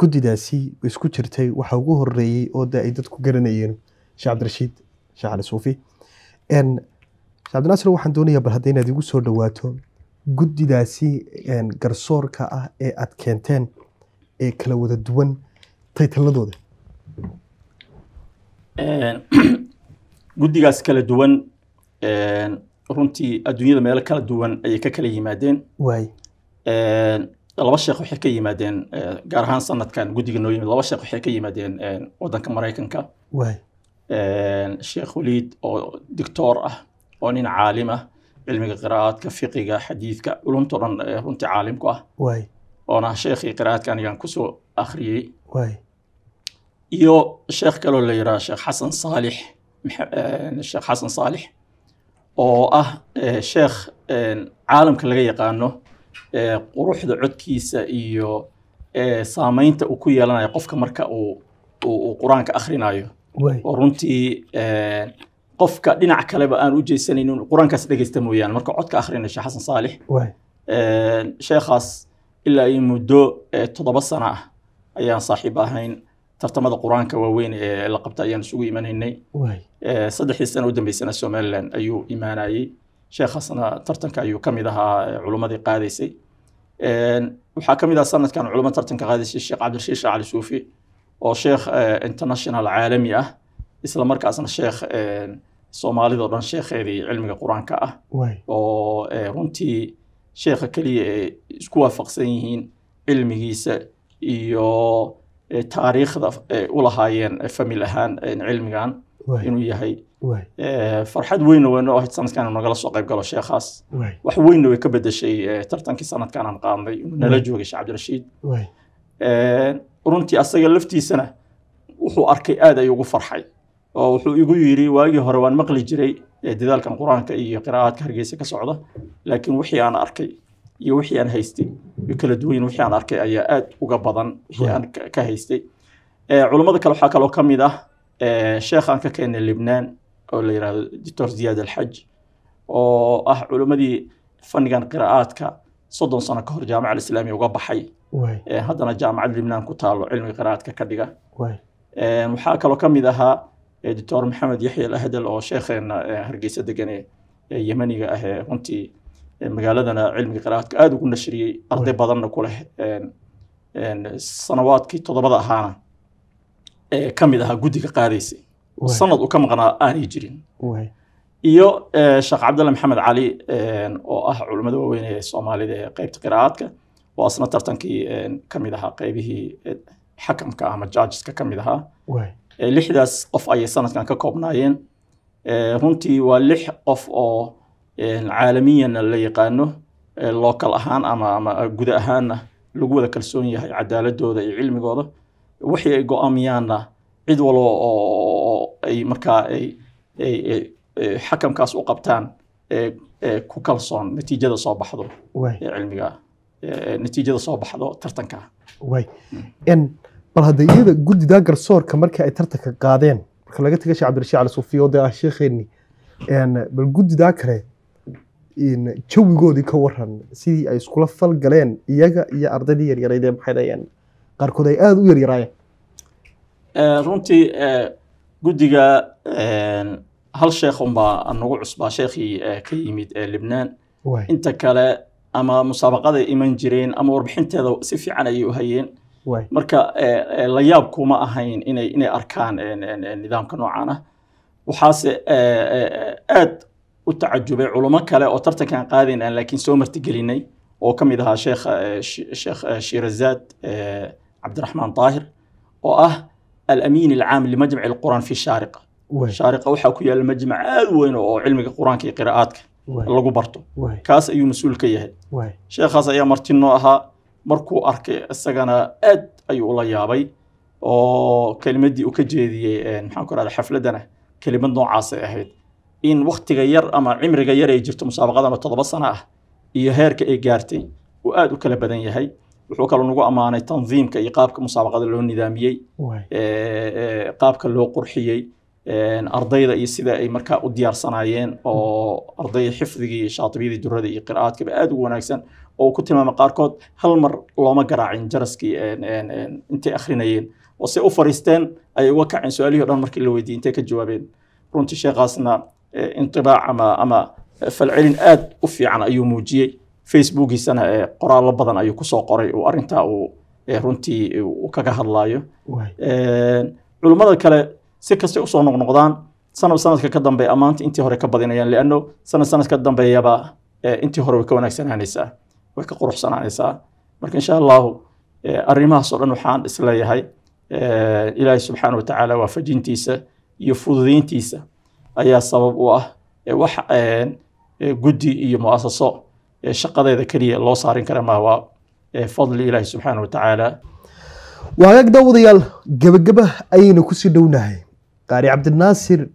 guddidaasi isku jirtay waxa ugu horeeyey oo ay dadku garanayeen sheekh cabdirashiid sheekh cali suufi cabdinaasir waxaan doonaya bal hadda inaad igu soo dhowaato guddidaasi garsoorka ah ee aad keenteen ee kala wada duwan taytaladooda guddigaas kala duwan runtii adduunyada meelo kala duwan ayay ka kala yimaadeen laba sheekh waxay ka yimaadeen eh, gaar ahaan sanadkan guddiga noo yimid laba sheekh waxay ka yimaadeen wadanka maraykanka sheekh waliid oo dictoor ah oo nin caalim ah cilmiga qiraa'aadka fiqiga xadiidka culumtao dhan eh, runtii caalimku ah oona sheekhii qiraa'aadka anigan kusoo akhriyey iyo sheekh kaloo la yidhaha sheekh xasan saalix sheekh xasan saalix oo ah eh, sheekh eh, caalamka laga yaqaano eh, quruxda codkiisa iyo saameynta uu ku yeelanayo qofka marka uu uu qur-aanka akhrinayo oo runtii qofka dhinac kaleba aan u jeysanaynin inuu qur-aankaas dhegeysta mooyaane marka codka akhrinayo sheekh xasan saalix sheekhaas ilaa iyo muddo toddoba sana ah ayaan saaxiib ahayn tartamada qur-aanka waaweyn ee la qabta ayaan isugu imanaynay eh, saddexdii sana u dambeysana somalilan ayuu imaanayey sheekhaasna ah, tartanka ayuu kamid ahaa eh, culummadii qaadaysay eh, waxaa ka mid ah sanadkan culummo tartanka qaadaysay sheekh cabdishiish cali suufi oo sheekh international caalami ah isla markaasna sheekh soomaalidao dhan sheekheedii cilmiga qur-aanka ah oo runtii sheekha keliya ee isku waafaqsan yihiin cilmigiisa iyo taariikhda u lahaayeen famil ahaan cilmigan inuu yahay farxad weynna way noo ahayd sanadkan nagala soo qayb galo sheekhaas wax weynna way ka bedeshay tartankii sanadkan aan qaadnay inuu nala joogay sheekh cabdirashiid runtii asaga laftiisana wuxuu arkay aad ay ugu farxay oo wuxuu igu yidhi waagii hore waan maqli jiray dadaalkan qur-aanka iyo qiraa'aadka hargeysa ka socda laakiin wixii aan arkay iyo wixii aan haystay kala duwan wixii aan arkay ayaa aad uga badan wixii aan ka haystay eh, culammada kale waxaa kaloo ka mid ah eh, sheekh aan ka keenay libnaan oo la yidhaahdo doctor ziyaad alxaj oo ah culimmadii fannigan qiraa'aadka soddon sano ka hor jaamaca alislaamiya uga baxay eh, haddana jaamacad libnaan ku taalo cilmiga qiraa'aadka ka dhiga waxaa kaloo ka mid ahaa doctor maxamed yaxya al ahdal oo sheekheena hargeysa degan ee yemaniga ah runtii magaaladana cilmiga qiraa'adka aada ugu nashriyey arday badanna ku leh sanawaadkii toddobada ahaana ee ka mid ahaa guddiga qaadaysay sanad uu ka maqnaa aanay jirin iyo sheekh cabdalla maxamed cali oo ah culimmada waaweyn ee soomaalida ee qeybta qiraa'adka oo asna tartankii ka mid ahaa qeybihii e, xakamka ama judgeska ka mid ahaa lixdaas qof ayay sanadkan ka koobnaayeen runtii waa lix qof oo caalamiyan la yaqaano local ahaan ama ama guda ahaanna lagu wada kalsoon yahay cadaaladooda iyo cilmigooda wixii ay go-aamiyaanna cid walba oo ay markaa ay xakamkaas u qabtaan e, e ku kalsoon natiijada soo baxdo cilmiga e, natiijada soo baxdo tartanka hmm. bal hadda iyada guddidaa garsoorka markii ay tartanka qaadeen marka laga tega sheekh cabdirashiid cali suufiya oo ah sheekheenni bal guddidaa kale jawigoodii ka waran sidii ay iskula fal galeen iyaga iyo ardaydii yaryarayd ee maxay dhayeen qaarkood ay aada u yaryaraayeen eh, runtii eh, guddiga eh, hal sheekh unbaa nagu cusbaa sheekhii ka yimid libnaan inta kale ama musaabaqaday iman jireen ama warbixinteeda si fiican ayay u hayeen marka la yaab kuma ahayn inay inay arkaan nidaamka noocaan ah waxaase aad u tacajubay culimo kale oo tartankan qaadayn aan laakiin soo martigelinay oo ka mid ahaa sheekh sheekh shiirazaad eh, cabdiraxmaan eh, daahir oo ah alamiin alcaam limajmac alquraan fi shaariqa shaariqa waxaa ku yaalla majmac aad weyn oo cilmiga qur quraanka iyo qiraa'aadka lagu barto kaas ayuu mas-uul ka yahay sheekhaas ayaa martinoo ahaa markuu arkay isagana aad ayuu ula yaabay oo kelimadii uu ka jeediyey eh, maxaan ku rahda xafladana kelimad noocaasay ahayd in waktiga yar ama cimriga yar ay jirto musaabaqadan oo toddoba sano ah iyo heerka ay gaartay uu aad u kala badan yahay wuxuu kaloo nagu ammaanay tandiimka iyo qaabka musaabaqada loo nidaamiyey qaabka loo qurxiyey ardayda iyo sida ay markaa u diyaarsanaayeen oo ardayda xifdigii iyo shaatibiyadii durada iyo qira'aadkaba aad u wanaagsan oo ku tilmaamay qaarkood hal mar looma garaacin jaraskii intay akhrinayeen oo se u fariisteen ayay uga kaceen su-aalihii o dhan markii la weydiiyey intay ka jawaabeen runtii sheekhaasna inibaac ama ama falcelin aad u fiican ayuu muujiyey facebookiisana qoraallo badan ayuu kusoo qoray arintaa runtii kaga hadlaayo culummada kale si kastay usoo noqnoqdaan sanad sanadka ka dambeya amaanta intii hore ka badinayaan leanno sanad sanadka ka dambeeyaba intii hore way ka wanaagsanaanaysaa way ka quruxsanaanaysaa marka insha allahu arrimahaasoo dhan waxaan isleeyahay ilaahi subxaana wa tacaala waafajintiisa iyo fududeyntiisa ayaa sabab u ah wax guddi iyo muasaso shaqadeeda keliya loo saarin kara maaha waa fadli ilaahi subxaana wa tacaala waagaag daawadayaal gebageba ayayna kusii dhownahay qaari cabdinaasir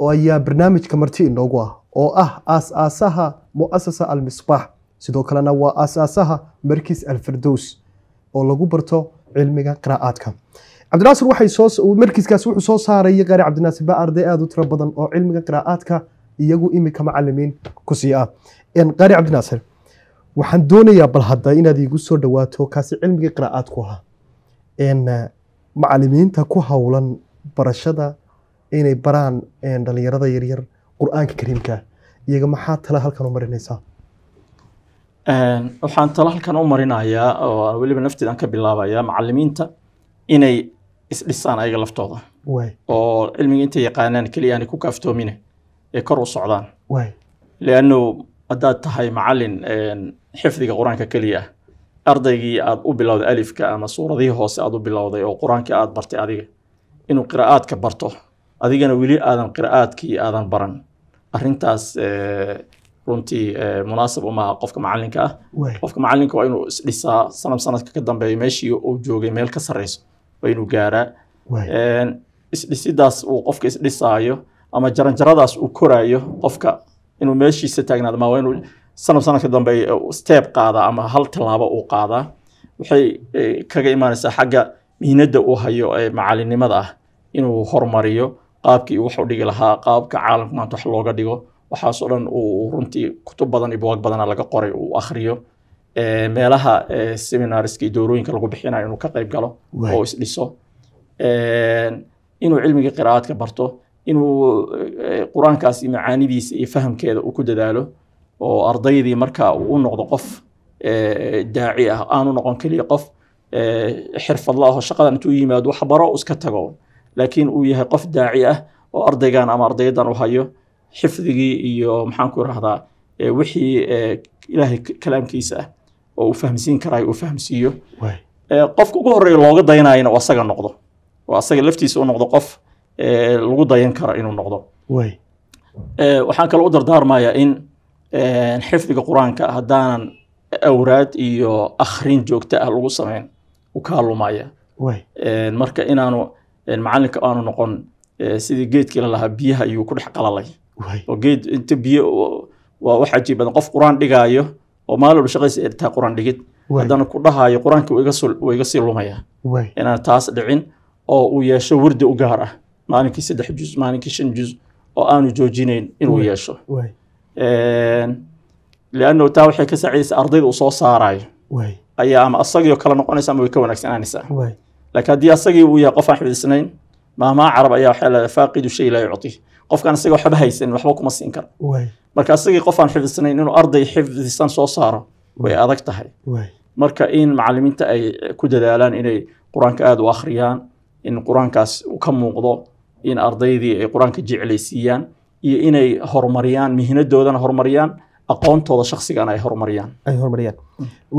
oo ayaa barnaamijka marti inoogu ah oo ah aas-aasaha mu'asasa almisbaax sidoo kalena waa aas-aasaha markiis alfardows oo lagu barto cilmiga qiraa'aadka cabdinaasir waxay soo wuxuu soo saarayay qari cabdinaasir baa arday aada u tiro badan oo cilmiga qiraa'aadka iyagu imika macalimiin ku sii ah qari cabdinaasir waxaan doonayaa bal hadda inaad iigu soo dhawaato kaasi cilmiga qiraa'aadku ahaa macalimiinta ku howlan barashada inay baraan dhalinyarada yaryar quraanka kariimka iyaga maxaa tala halkan u marinaysaa waxaan tala halkan u marinayaa oo weliba nafteed ka bilaabaya macalimiinta inay isdhisaan ayaga laftooda oo cilmiga inta yaqaanaan keliya aanay ku kaaftoomin ee kor u socdaan leannu haddaad tahay macalin xifdiga qur-aanka keliya ardaygii aad u bilowday alifka ama suuradihii hoose aad u bilowday oo qur-aankii aad bartay adiga inuu qira'aadka barto adigana weli aadan qira'aadkii aadan baran arintaas runtii munaasab umaha qofka macalinka ah qofka macalinka waa inuu isdhisaa sanab sanadka ka dambeeya meeshii uu joogay meel ka sarreyso waa gaaraa isdhisidaas uu qofka isdhisaayo ama jaranjaradaas uu korayo qofka inuu meeshiisa taagnaado ma waa inuu sanab sanadka dambe steeb qaadaa ama hal tallaabo uu qaadaa waxay kaga imaanaysaa xagga mihnada uu hayo ee macalinimada ah inuu hormariyo qaabkii wuxuu dhigi lahaa qaabka caalamka maanta wax looga dhigo waxaasoo dhan uu runtii kutub badan iyo buwaag badana laga qoray uu akhriyo meelaha seminarska iyo doorooyinka lagu bixinayo inuu ka qayb galo oo isdhiso inuu cilmiga qiraa'adka barto inuu qur-aankaas macaanidiisa iyo fahamkeeda uu ku dadaalo oo ardaydii marka uu u noqdo qof daaci ah aanu noqon keliya qof xirfadla ahoo shaqadan intuu yimaado wax iska tago laakiin uu yahay qof daaci ah oo ardaygan ama ardaydan u hayo xifdigii iyo maxaanku irahdaa wixii ilaahay kalaamkiisa ah oo u fahamsiin karay u fahamsiiyo qofka ugu horeeya looga dayanayana asaga noqdo oo asaga laftiisa u noqdo qof lagu dayan karo inuu noqdo waxaan kale u dardaarmayaa in xifdiga qur-aanka haddaanan awraad iyo akhrin joogto ah lagu samayn u kaalumaya marka inaanu macalinka aanu noqon sidii geedkii lalahaa biyaha ayuu ku dhex qalalay oo geed inta biyo waa wax cajiib badan qof qur-aan dhigaayo oo maalol shaqaysa ay tahay quraan dhigid haddana ku dhahayo qur-aankii waa iga sii lumaya inaan taas dhicin oo uu yeesho wardi u gaar ah maalinkii saddex juz maalinkii shan juz oo aanu joojinayn inuu yeesho lianno taa waxay ka sacidaysaa ardayda uu soo saarayo ayaa ama asagii oo kale noqonaysa ama way ka wanaagsanaanaysaa laakiin haddii asagii uu yahay qof aan xifdisnayn maamaa carab ayaa waxay leedahay faaqidu shay laa yucti qofkan isaga waxba haysanin waxba kuma siin karo marka isagii qofaan xifdidsanayn inuu arday xifdisan soo saaro way adag tahay marka in macalimiinta ay ku dadaalaan inay qur-aanka aada u akhriyaan in qur-aankaas ka muuqdo in ardaydii ay qur-aanka jeclaysiiyaan iyo inay horumariyaan mihnadoodana horumariyaan aqoontooda shaksigana ay horumariyaan ay horumariyaan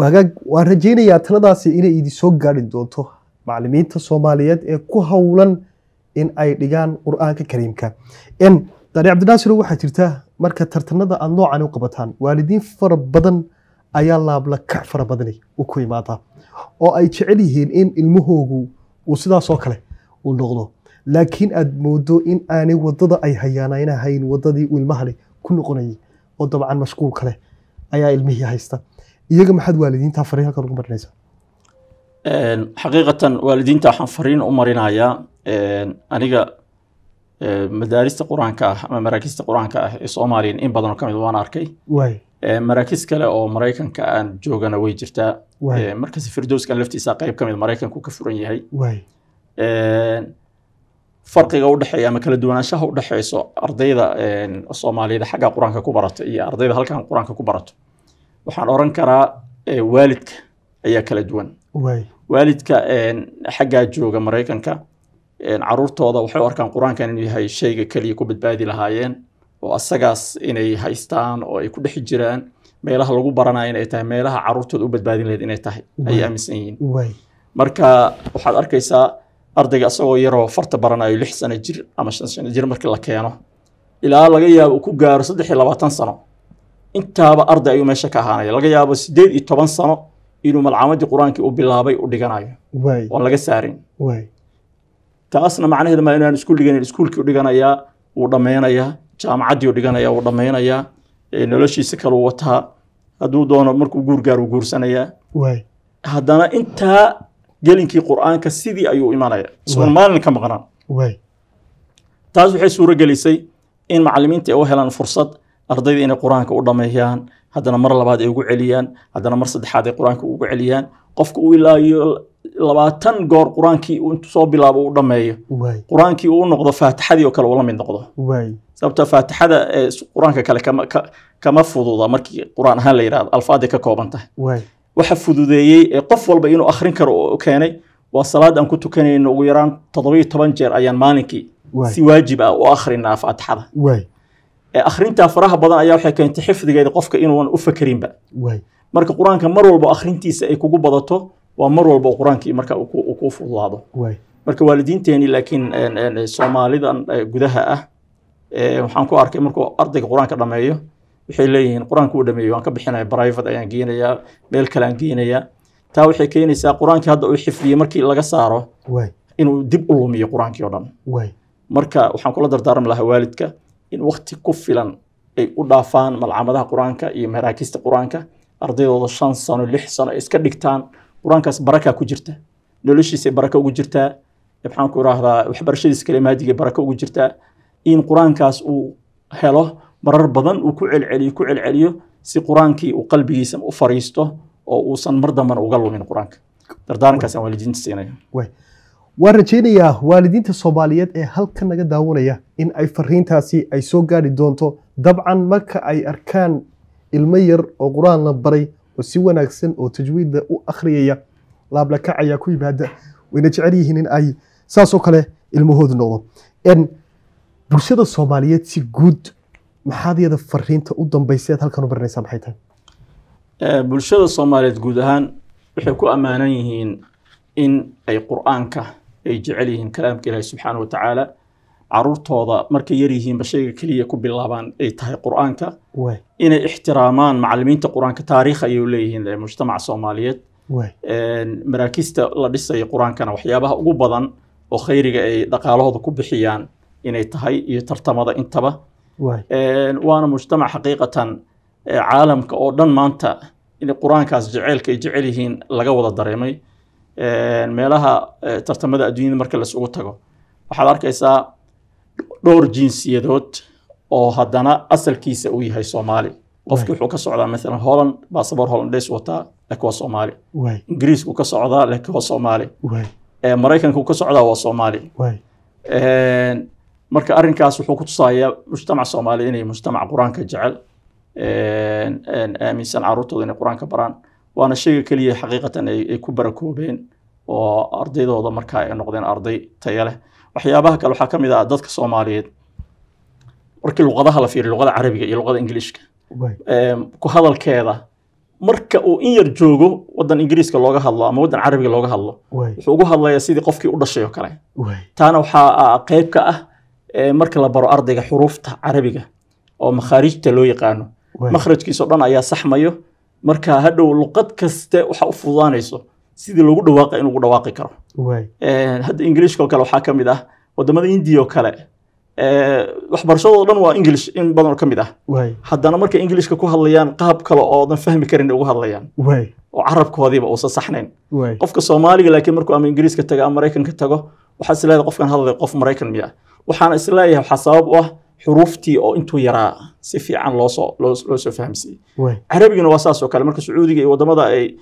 waagaag waan rajaynayaa taladaasi inay idin soo gaadhi doonto macalimiinta soomaaliyeed ee ku hawlan in ay dhigaan qur-aanka kariimka n dare cabdinaasir waxaa jirta marka tartanada aad noocan u qabataan waalidiin fara badan ayaa laablakac fara badani u ku imaadaa oo ay jecel yihiin in ilmahoogu uu sidaasoo kale uu noqdo laakiin aad moodo in aanay wadada ay hayaanaanahayn wadadii uu ilmahale ku noqonayay oo dabcan mashquul kale ayaa ilmihii haysta iyaga maxaad waalidiintaa farihalkan ugu marnaysaa xaqiiqatan waalidiinta waxaan fariin u marinayaa aniga madaarista qur-aanka ah ama maraakiista qur-aanka ah ee soomaaliya in badanoo ka mid ah waan arkay maraakiis kale oo maraykanka aan joogana way jirtaa markaas firdowskan laftiisa qayb ka mid ah maraykanku ka furan yahay farqiga udhexeeya ama kala duwanaanshaha udhexeyso ardayda soomaaliyada xagga qur-aanka ku barata iyo ardayda halkan qur-aanka ku barato waxaan oran karaa waalidka ayaa kala duwan waalidka xaggaa jooga maraykanka caruurtooda waxay u arkaan qur-aankan inuu yahay shayga keliya ku badbaadi lahaayeen oo asagaas inay haystaan oo ay ku dhex jiraan meelaha lagu baranayo inay tahay meelaha caruurtooda u badbaadin lahayd inay tahay ayay aaminsan yihiin marka waxaad arkaysaa ardayga isagoo yaroo farta baranayo lix sano jir ama shan sano jir markii la keeno ilaa laga yaabo ku gaaro saddex iyo labaatan sano intaaba arday ayuu meesha ka ahaanaya laga yaabo siddeed iyo toban sano inuu malcamadii qur-aankii u bilaabay u dhiganayo oon laga saarin taasna macnaheed maa inaan iskuul dhiganan iskuulkii u dhiganayaa wuu dhammaynayaa jaamacaddii u dhiganayaa wuu dhammaynayaa noloshiisa kaleu wataa hadduu doono markuu guur gaar uu guursanayaa haddana intaa gelinkii qur-aanka sidii ayuu imanaya isagoon maalin ka maqnaan taas waxay suuro gelisay in macallimiinta ay u helaan fursad ardayda inay qur-aanka u dhameeyaan haddana mar labaad ay ugu celiyaan haddana mar saddexaad ay qur-aanka ugu celiyaan qofka uu ilaayo labaatan goor qur-aankii intu soo bilaabo u dhammeeyo qur-aankii uu noqdo faatixadii oo kale ula mid noqdo sababta faatixada qur-aanka kale kama fududa markii qur-aan ahaan la yidhahdo alfaaday ka kooban tahay waxa fududeeyey ee qof walba inuu akhrin karo oo keenay waa salaad aan ku tukanayno ugu yaraan toddobiyo toban jeer ayaan maalinkii si waajib ah u akhrinaa faatixada akhrintaa faraha badan ayaa waxay keentay xifdigeeda qofka inuuan u fakerinba marka qur-aanka mar walba akhrintiisa ay kugu badato waa mar walba qur-aankii marka kuu fududaado marka waalidiinteeni laakiin soomaalidan gudaha ah waxaan ku arkay markuu ardayga qur-aanka dhameeyo waxay leeyihiin qur-aanka uu dhameeyo waan ka bixinaya private ayaan geynayaa meel kale geynayaa taa waxay keenaysaa qur-aankii hadda uu xifdiyey markii laga saaro inuu dib u lumiyo qur-aankii oo dhan marka waxaan kula dardaarmi lahaa waalidka in wakti ku filan ay u dhaafaan malcamadaha qur-aanka iyo maraakista qur-aanka ardaydooda shan sano lix sano ay iska dhigtaan qur-aankaas barakaa ku jirta noloshiisay baraka ugu jirtaa maxaanku irahdaa waxbarashadiis kale kalemaadiga baraka ugu jirtaa in qur-aankaas uu helo marar badan uu ku celceliyo ku celceliyo si qur-aankii uu qalbigiisa u fariisto oo uusan mar dambana uga lumin qur-aanka dardaarankaasaan waalidiinta siinaya waan rajaynayaa waalidiinta soomaaliyeed ee halkan naga daawanaya in ay fariintaasi ay soo gaari doonto dabcan marka ay arkaan ilmo yar oo qur-aan la baray oo si wanaagsan oo tajwiidda u akhriyaya laabla ayaa ku yimaada wayna jecel yihiin in ay saasoo kale ilmahoodu noqdo bulshada soomaaliyeed si guud maxaad iyada fariinta u dambayseed halkan u baranaysaa maxay tahay eh, bulshada soomaaliyeed guud ahaan waxay ku ammaanan yihiin in ay qur-aanka ay jecel yihiin kalaamka ilaahi subxaana wa tacaala caruurtooda markay yaryihiinba shayga keliya ku bilaabaan ay tahay qur-aanka inay ixtiraamaan macalimiinta qur-aanka taariikh ayay leeyihiin mujtamac soomaaliyeed maraakiista la dhisaya qur-aankana waxyaabaha ugu badan oo khayriga ay dhaqaalahooda ku bixiyaan inay tahay iyo tartamada intaba waana mujtamac xaqiiqatan caalamka oo dhan maanta in qur-aankaas jeceylka ay jecel yihiin laga wada dareemay meelaha tartamada adduunyada marka laisugu tago waxaad arkaysaa dhowr jinsiyadood oo haddana asalkiisa uu yahay soomaali qofkii wuxuu ka socdaa maalan holland baasabor hollandays wataa laakiin waa soomaali ingiriisku ka socdaa laakiin waa soomaali maraykanku ka socdaa waa soomaali marka arrinkaas wuxuu ku tusaayaa mujtamac soomaali inay mujtamac qur-aanka jecel aaminsan caruurtooda inay qur-aanka baraan waana shayga keliya xaqiiqatan ay ku barakoobeen oo ardaydooda markaa ay noqdeen arday taya leh waxyaabaha kale waxaa ka ah dadka soomaaliyeed markii luqadaha la fiiriyo luqada carabiga iyo luqada ingiliishka ku hadalkeeda marka uu in yar joogo wadan ingiriiska looga hadlo ama wadan carabiga looga hadlo wuxuu ugu hadlayaa sidii qofkii u dhashay oo kale taana waxaa qayb ka ah marka la baro ardayga xuruufta carabiga oo makhaarijta loo yaqaano makhrajkiisoo dhan ayaa saxmayo marka hadhow luqad kaste waxa u fududaanayso sidii lagu dhawaaqa in lagu dhawaaqi karo hadda ingiliishka oo kale waxaa ka ah wadamada indiya oo kale waxbarashadoo dhan waa english in badanoo ka mid ah haddana markay englishka ku hadlayaan qaab kale oodan fahmi karin ugu hadlayaan oo carabkoodiiba uusan saxnayn qofka soomaaliga laakiin markuu ama ingiriiska tago ama maraykanka tago waxaa is leedahay qofkan hadlay qof maraykan miya waxaana is waxaa sabab u ah xuruuftii oo intuu yaraa si fiican loosoo loo soo fahamsiiyey carabigana waa saas oo kale marka sacuudiga iyo wadamada ay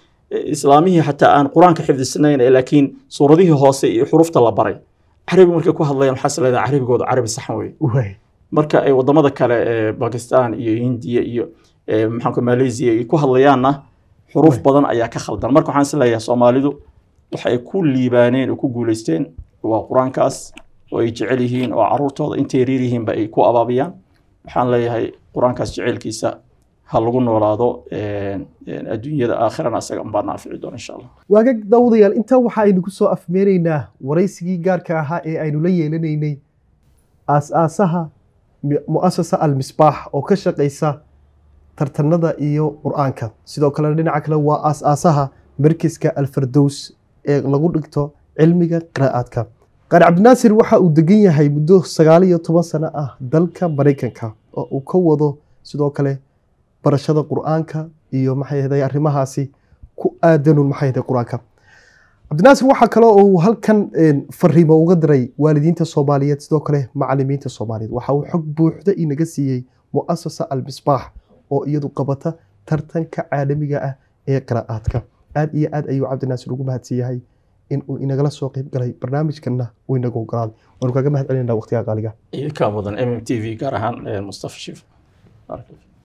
islaamihii xataa aan qur-aanka xifdisnayn ee laakiin suuradihii hoose iyo xurufta la baray carabi markay ku hadlayaan waxaa isleedaha carabigooda carabi saxan wey marka ay wadamada kale ee bakistan iyo hindiya iyo e, maxaanku malaysia ay ku hadlayaanna xuruf badan ayaa ka khaldan marka waxaan isleeyahay soomaalidu waxay ku liibaaneen oo ku guuleysteen waa qur-aankaas oo ay jecel yihiin oo caruurtooda intay reer ay ku abaabiyaan waxaan leeyahay qur-aankaas jaceylkiisa ha lagu noolaado adduunyada aakhirana asaga unbaa naafici doona insha allah waagag dawdayaal intaa waxa aynu ku soo afmeenaynaa waraysigii gaarka ahaa ee aynu la yeelanaynay aas-aasaha mu'asasa almisbaax oo ka shaqaysa tartanada iyo qur-aanka sidoo kalena dhinaca kale waa aas-aasaha markiska alfardows ee lagu dhigto cilmiga qiraa'aadka qaar cabdinaasir waxa uu degan yahay muddo sagaaliyo toban sano ah dalka maraykanka oo uu ka wado sidoo kale barashada qur-aanka iyo maxay arrimahaasi ku aadanun maxay qur-aanka cabdinaasir waxaa kale uu halkan fariimo uga diray waalidiinta soomaaliyeed sidoo kale macalimiinta soomaaliyeed waxa uu xog buuxda inaga siiyey muasasa almisbaax oo iyadu qabata tartanka caalamiga ah ee qiraa'aadka aada iyo aad ayuu cabdinaasir ugu mahadsan yahay inuu inagala soo qeyb galay barnaamijkana uu inaga ogolaaday waanu kaaga mahad celinana waqtigaa qaaliga idinkaa mudan m m t v gaar ahaan eh, mustafa shiif